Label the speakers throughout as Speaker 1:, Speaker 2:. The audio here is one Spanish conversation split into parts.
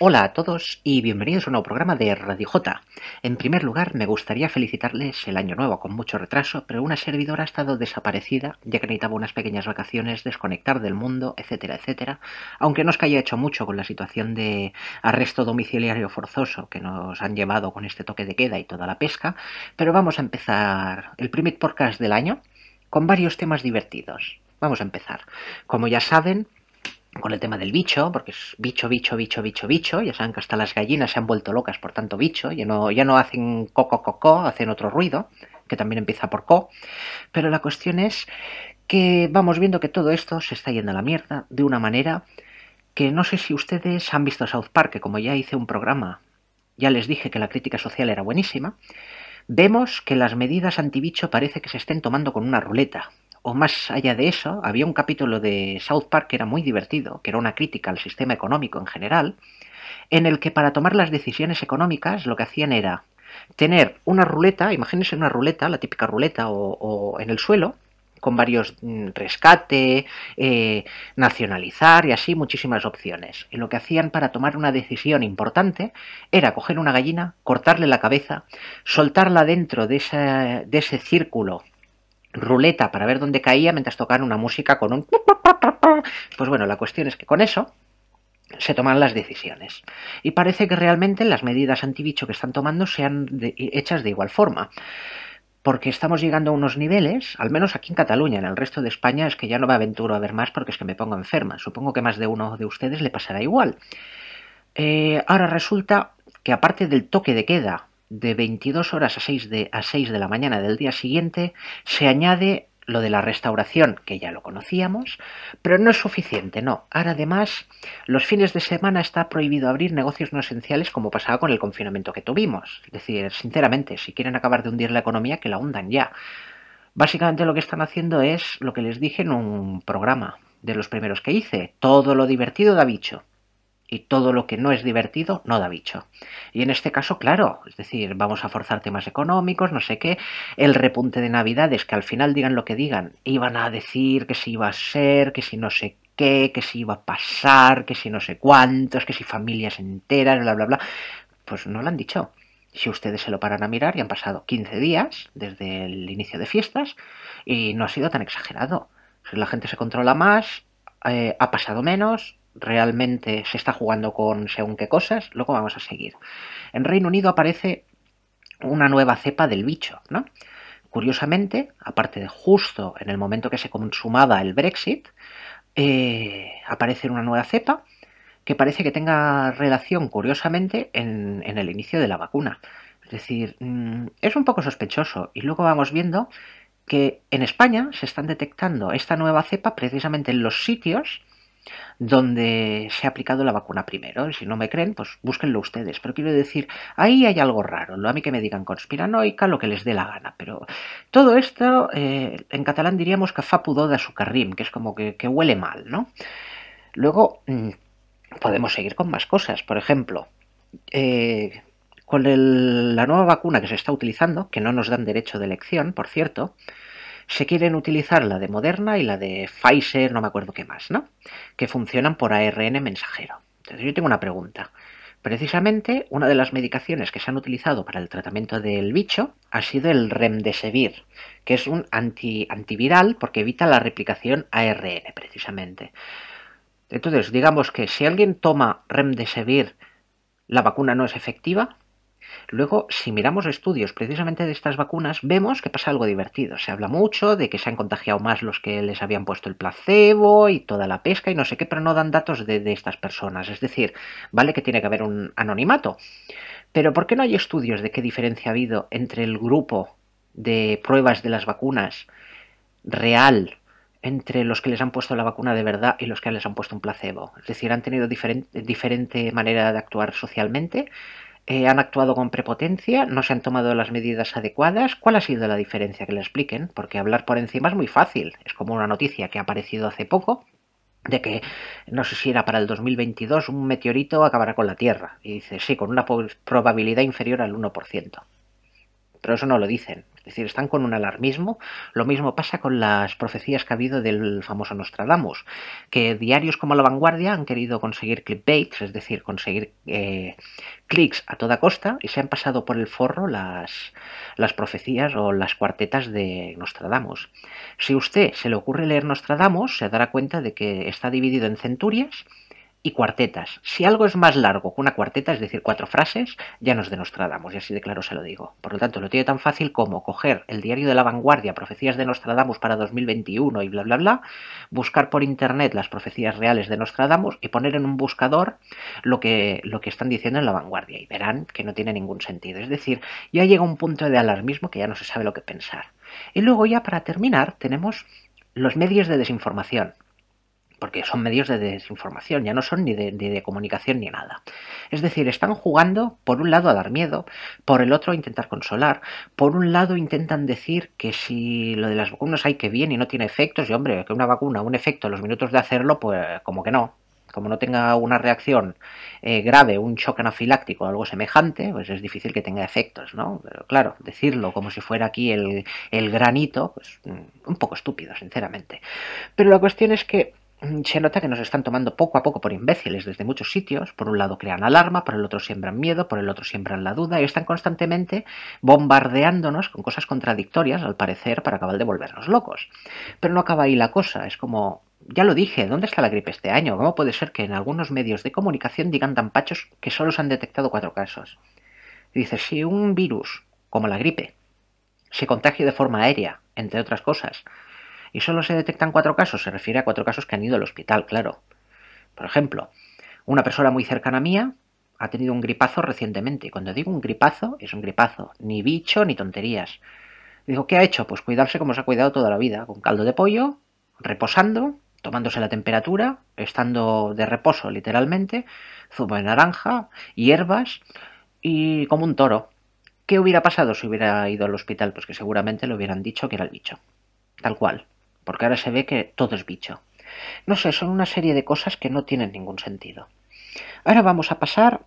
Speaker 1: Hola a todos y bienvenidos a un nuevo programa de Radio En primer lugar, me gustaría felicitarles el año nuevo con mucho retraso, pero una servidora ha estado desaparecida, ya que necesitaba unas pequeñas vacaciones, desconectar del mundo, etcétera, etcétera. Aunque no es que haya hecho mucho con la situación de arresto domiciliario forzoso que nos han llevado con este toque de queda y toda la pesca, pero vamos a empezar el primer podcast del año con varios temas divertidos. Vamos a empezar. Como ya saben, con el tema del bicho, porque es bicho, bicho, bicho, bicho, bicho. Ya saben que hasta las gallinas se han vuelto locas por tanto bicho, ya no, ya no hacen coco, coco, co, hacen otro ruido, que también empieza por co. Pero la cuestión es que vamos viendo que todo esto se está yendo a la mierda de una manera que no sé si ustedes han visto South Park, que como ya hice un programa, ya les dije que la crítica social era buenísima. Vemos que las medidas antibicho parece que se estén tomando con una ruleta o más allá de eso, había un capítulo de South Park que era muy divertido, que era una crítica al sistema económico en general, en el que para tomar las decisiones económicas lo que hacían era tener una ruleta, imagínense una ruleta, la típica ruleta o, en el suelo, con varios mm, rescate, eh, nacionalizar y así muchísimas opciones. Y lo que hacían para tomar una decisión importante era coger una gallina, cortarle la cabeza, soltarla dentro de ese, de ese círculo ruleta para ver dónde caía mientras tocaban una música con un... Pues bueno, la cuestión es que con eso se toman las decisiones. Y parece que realmente las medidas antibicho que están tomando sean hechas de igual forma. Porque estamos llegando a unos niveles, al menos aquí en Cataluña, en el resto de España es que ya no me aventuro a ver más porque es que me pongo enferma. Supongo que más de uno de ustedes le pasará igual. Eh, ahora resulta que aparte del toque de queda de 22 horas a 6 de, a de la mañana del día siguiente se añade lo de la restauración, que ya lo conocíamos, pero no es suficiente, no. Ahora además, los fines de semana está prohibido abrir negocios no esenciales como pasaba con el confinamiento que tuvimos. Es decir, sinceramente, si quieren acabar de hundir la economía, que la hundan ya. Básicamente lo que están haciendo es lo que les dije en un programa de los primeros que hice, todo lo divertido da bicho y todo lo que no es divertido no da bicho. Y en este caso, claro, es decir, vamos a forzar temas económicos, no sé qué, el repunte de Navidades, que al final digan lo que digan, iban a decir que si iba a ser, que si no sé qué, que si iba a pasar, que si no sé cuántos, que si familias enteras, bla, bla, bla, pues no lo han dicho. Si ustedes se lo paran a mirar, y han pasado 15 días desde el inicio de fiestas y no ha sido tan exagerado. La gente se controla más, eh, ha pasado menos, realmente se está jugando con según qué cosas, luego vamos a seguir. En Reino Unido aparece una nueva cepa del bicho, ¿no? Curiosamente, aparte de justo en el momento que se consumaba el Brexit, eh, aparece una nueva cepa que parece que tenga relación, curiosamente, en, en el inicio de la vacuna. Es decir, mm, es un poco sospechoso y luego vamos viendo que en España se están detectando esta nueva cepa precisamente en los sitios donde se ha aplicado la vacuna primero. Si no me creen, pues búsquenlo ustedes. Pero quiero decir, ahí hay algo raro. A mí que me digan conspiranoica, lo que les dé la gana. Pero todo esto, eh, en catalán diríamos que fa pudor de su que es como que, huele mal, ¿no? Luego mm, podemos seguir con más cosas. Por ejemplo, eh, con la nueva vacuna que se está utilizando, que no nos dan derecho de elección, por cierto, se quieren utilizar la de Moderna y la de Pfizer, no me acuerdo qué más, ¿no? Que funcionan por ARN mensajero. Entonces yo tengo una pregunta. Precisamente una de las medicaciones que se han utilizado para el tratamiento del bicho ha sido el remdesivir, que es un anti, antiviral porque evita la replicación ARN, precisamente. Entonces, digamos que si alguien toma remdesivir, la vacuna no es efectiva, Luego, si miramos estudios precisamente de estas vacunas, vemos que pasa algo divertido. Se habla mucho de que se han contagiado más los que les habían puesto el placebo y toda la pesca y no sé qué, pero no dan datos de, estas personas. Es decir, vale que tiene que haber un anonimato. Pero ¿por qué no hay estudios de qué diferencia ha habido entre el grupo de pruebas de las vacunas real entre los que les han puesto la vacuna de verdad y los que les han puesto un placebo. Es decir, han tenido diferente manera de actuar socialmente, eh, ¿Han actuado con prepotencia? ¿No se han tomado las medidas adecuadas? ¿Cuál ha sido la diferencia? Que le expliquen, porque hablar por encima es muy fácil. Es como una noticia que ha aparecido hace poco de que, no sé si era para el 2022, un meteorito acabará con la Tierra. Y dice, sí, con una probabilidad inferior al 1% pero eso no lo dicen. Es decir, están con un alarmismo. Lo mismo pasa con las profecías que ha habido del famoso Nostradamus, que diarios como La Vanguardia han querido conseguir clickbaits, es decir, conseguir eh, clics a toda costa, y se han pasado por el forro las, las profecías o las cuartetas de Nostradamus. Si a usted se le ocurre leer Nostradamus, se dará cuenta de que está dividido en centurias, y cuartetas. Si algo es más largo que una cuarteta, es decir, cuatro frases, ya nos Nostradamus. y así de claro se lo digo. Por lo tanto, lo tiene tan fácil como coger el diario de la vanguardia, profecías de Nostradamus para 2021 y bla, bla, bla, buscar por internet las profecías reales de Nostradamus y poner en un buscador lo que, lo que están diciendo en la vanguardia, y verán que no tiene ningún sentido. Es decir, ya llega un punto de alarmismo que ya no se sabe lo que pensar. Y luego ya para terminar tenemos los medios de desinformación porque son medios de desinformación, ya no son ni de, comunicación ni nada. Es decir, están jugando por un lado a dar miedo, por el otro a intentar consolar, por un lado intentan decir que si lo de las vacunas hay que bien y no tiene efectos, y hombre, que una vacuna, un efecto los minutos de hacerlo, pues como que no. Como no tenga una reacción eh, grave, un choque anafiláctico o algo semejante, pues es difícil que tenga efectos, ¿no? Pero claro, decirlo como si fuera aquí el, el granito, pues un poco estúpido, sinceramente. Pero la cuestión es que Mm, se nota que nos están tomando poco a poco por imbéciles desde muchos sitios. Por un lado crean alarma, por el otro siembran miedo, por el otro siembran la duda y están constantemente bombardeándonos con cosas contradictorias, al parecer, para acabar de volvernos locos. Pero no acaba ahí la cosa, es como... Ya lo dije, ¿dónde está la gripe este año? ¿Cómo puede ser que en algunos medios de comunicación digan tan que solo se han detectado cuatro casos? dice, si un virus, como la gripe, se contagia de forma aérea, entre otras cosas, y solo se detectan cuatro casos, se refiere a cuatro casos que han ido al hospital, claro. Por ejemplo, una persona muy cercana a mía ha tenido un gripazo recientemente. Cuando digo un gripazo, es un gripazo, ni bicho ni tonterías. Digo, ¿qué ha hecho? Pues cuidarse como se ha cuidado toda la vida, con caldo de pollo, reposando, tomándose la temperatura, estando de reposo literalmente, zumo de naranja, hierbas y como un toro. ¿Qué hubiera pasado si hubiera ido al hospital? Pues que seguramente le hubieran dicho que era el bicho. Tal cual porque ahora se ve que todo es bicho. No sé, son una serie de cosas que no tienen ningún sentido. Ahora vamos a pasar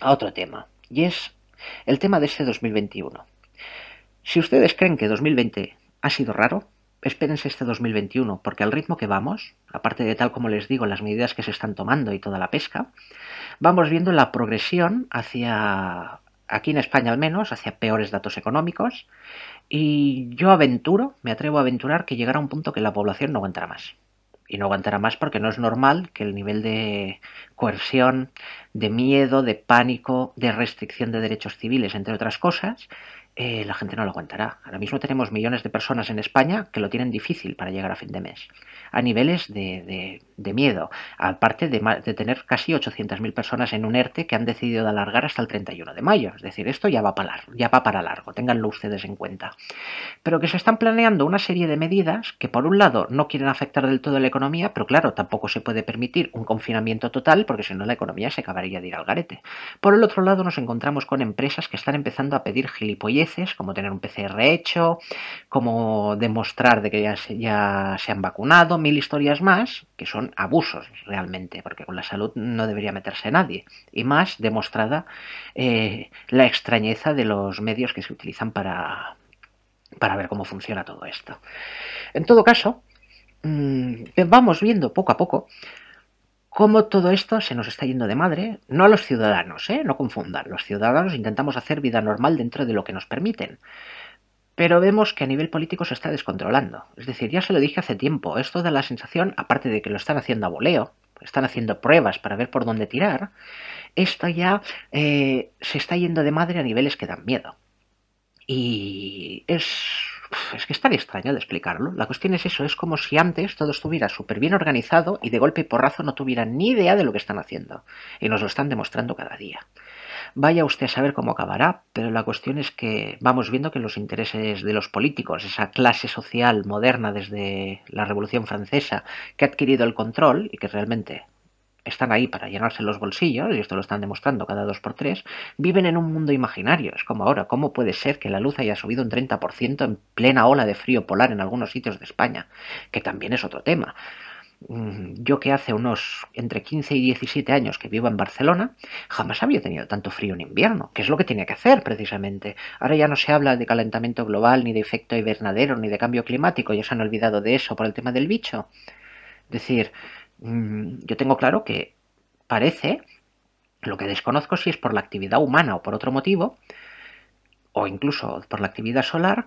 Speaker 1: a otro tema, y es el tema de este 2021. Si ustedes creen que 2020 ha sido raro, espérense este 2021, porque al ritmo que vamos, aparte de tal como les digo, las medidas que se están tomando y toda la pesca, vamos viendo la progresión hacia aquí en España al menos, hacia peores datos económicos. Y yo aventuro, me atrevo a aventurar que llegará un punto que la población no aguantará más. Y no aguantará más porque no es normal que el nivel de coerción, de miedo, de pánico, de restricción de derechos civiles, entre otras cosas, eh, la gente no lo aguantará. Ahora mismo tenemos millones de personas en España que lo tienen difícil para llegar a fin de mes a niveles de, miedo, aparte de, tener casi 800.000 personas en un ERTE que han decidido de alargar hasta el 31 de mayo. Es decir, esto ya va para largo, ya va para largo, ténganlo ustedes en cuenta. Pero que se están planeando una serie de medidas que por un lado no quieren afectar del todo la economía, pero claro, tampoco se puede permitir un confinamiento total porque si no la economía se acabaría de ir al garete. Por el otro lado nos encontramos con empresas que están empezando a pedir gilipolleces, como tener un PCR hecho, como demostrar de que ya ya se han vacunado, mil historias más, que son abusos realmente, porque con la salud no debería meterse nadie, y más demostrada eh, la extrañeza de los medios que se utilizan para, para ver cómo funciona todo esto. En todo caso, mm, vamos viendo poco a poco cómo todo esto se nos está yendo de madre, no a los ciudadanos, ¿eh? no confundan, los ciudadanos intentamos hacer vida normal dentro de lo que nos permiten, pero vemos que a nivel político se está descontrolando. Es decir, ya se lo dije hace tiempo, esto da la sensación, aparte de que lo están haciendo a voleo, están haciendo pruebas para ver por dónde tirar, esto ya eh, se está yendo de madre a niveles que dan miedo. Y es es que es tan extraño de explicarlo. La cuestión es eso, es como si antes todo estuviera súper bien organizado y de golpe y porrazo no tuvieran ni idea de lo que están haciendo. Y nos lo están demostrando cada día. Vaya usted a saber cómo acabará, pero la cuestión es que vamos viendo que los intereses de los políticos, esa clase social moderna desde la Revolución Francesa, que ha adquirido el control y que realmente están ahí para llenarse los bolsillos, y esto lo están demostrando cada dos por tres, viven en un mundo imaginario. Es como ahora, ¿cómo puede ser que la luz haya subido un 30% en plena ola de frío polar en algunos sitios de España? Que también es otro tema. Mm, yo que hace unos entre 15 y 17 años que vivo en Barcelona, jamás había tenido tanto frío en invierno, que es lo que tenía que hacer precisamente. Ahora ya no se habla de calentamiento global, ni de efecto invernadero, ni de cambio climático, ya se han olvidado de eso por el tema del bicho. Es decir, mm, yo tengo claro que parece, lo que desconozco si es por la actividad humana o por otro motivo, o incluso por la actividad solar,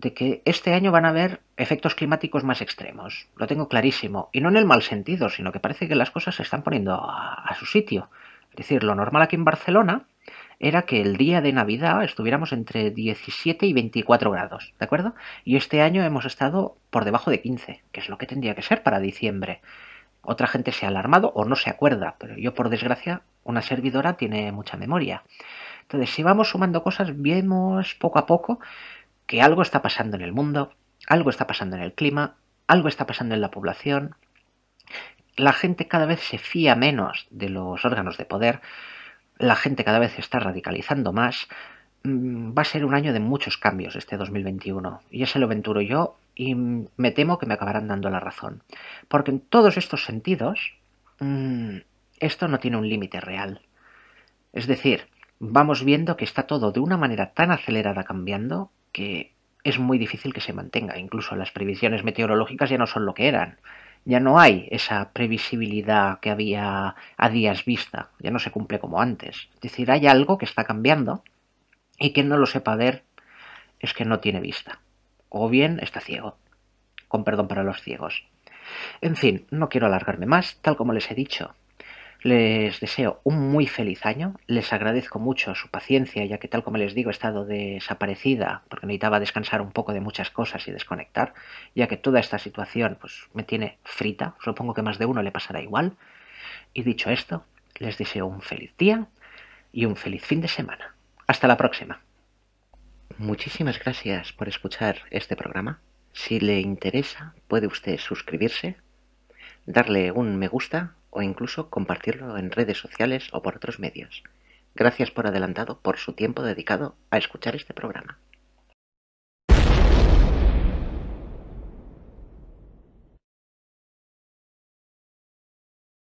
Speaker 1: de que este año van a haber efectos climáticos más extremos. Lo tengo clarísimo. Y no en el mal sentido, sino que parece que las cosas se están poniendo a, su sitio. Es decir, lo normal aquí en Barcelona era que el día de Navidad estuviéramos entre 17 y 24 grados, ¿de acuerdo? Y este año hemos estado por debajo de 15, que es lo que tendría que ser para diciembre. Otra gente se ha alarmado o no se acuerda, pero yo por desgracia, una servidora tiene mucha memoria. Entonces, si vamos sumando cosas, vemos poco a poco que algo está pasando en el mundo, algo está pasando en el clima, algo está pasando en la población. La gente cada vez se fía menos de los órganos de poder, la gente cada vez se está radicalizando más. Mm, va a ser un año de muchos cambios este 2021, y ese lo aventuro yo, y me temo que me acabarán dando la razón. Porque en todos estos sentidos, mm, esto no tiene un límite real. Es decir, vamos viendo que está todo de una manera tan acelerada cambiando que es muy difícil que se mantenga. Incluso las previsiones meteorológicas ya no son lo que eran. Ya no hay esa previsibilidad que había a días vista. Ya no se cumple como antes. Es decir, hay algo que está cambiando y quien no lo sepa ver es que no tiene vista. O bien está ciego. Con perdón para los ciegos. En fin, no quiero alargarme más, tal como les he dicho. Les deseo un muy feliz año, les agradezco mucho su paciencia, ya que tal como les digo he estado desaparecida porque necesitaba descansar un poco de muchas cosas y desconectar, ya que toda esta situación pues, me tiene frita, supongo que más de uno le pasará igual. Y dicho esto, les deseo un feliz día y un feliz fin de semana. Hasta la próxima. Muchísimas gracias por escuchar este programa. Si le interesa, puede usted suscribirse darle un me gusta o incluso compartirlo en redes sociales o por otros medios. Gracias por adelantado por su tiempo dedicado a escuchar este programa.